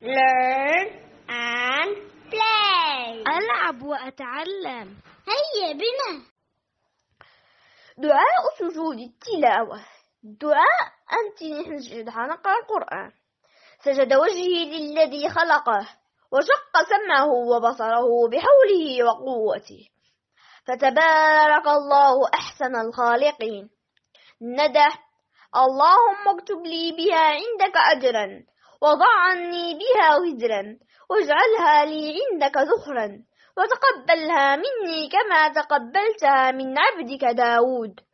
learn and play ألعب وأتعلم هيا بنا دعاء سجود التلاوة دعاء أنت نسجد نقرأ القرآن سجد وجهي للذي خلقه وشق سمعه وبصره بحوله وقوته فتبارك الله أحسن الخالقين ندى اللهم اكتب لي بها عندك أجرا وضعني بها وزرا واجعلها لي عندك ذخرا وتقبلها مني كما تقبلتها من عبدك داود